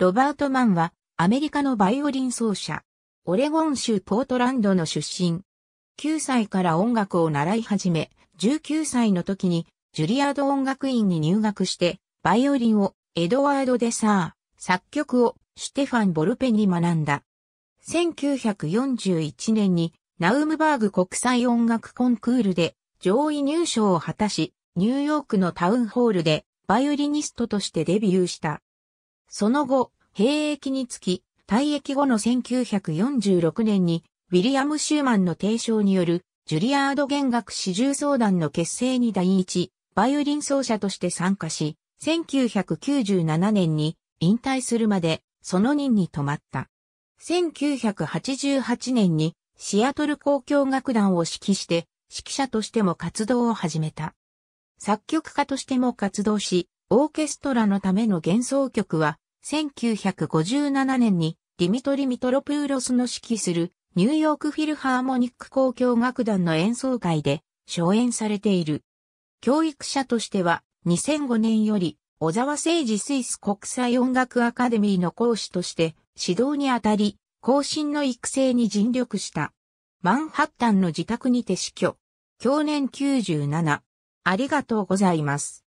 ロバート・マンは、アメリカのバイオリン奏者、オレゴン州ポートランドの出身。9歳から音楽を習い始め、19歳の時に、ジュリアード音楽院に入学して、バイオリンをエドワード・デサー、作曲をシテファン・ボルペに学んだ。1941年にナウムバーグ国際音楽コンクールで上位入賞を果たし、ニューヨークのタウンホールでバイオリニストとしてデビューした。その後、兵役につき、退役後の1946年に、ウィリアム・シューマンの提唱による、ジュリアード弦楽四重奏談の結成に第一、バイオリン奏者として参加し、1997年に引退するまで、その任に止まった。1988年に、シアトル交響楽団を指揮して、指揮者としても活動を始めた。作曲家としても活動し、オーケストラのための幻想曲は、1957年にディミトリ・ミトロプーロスの指揮するニューヨークフィルハーモニック交響楽団の演奏会で初演されている。教育者としては2005年より小沢誠二スイス国際音楽アカデミーの講師として指導にあたり、後進の育成に尽力した。マンハッタンの自宅にて死去。去年97。ありがとうございます。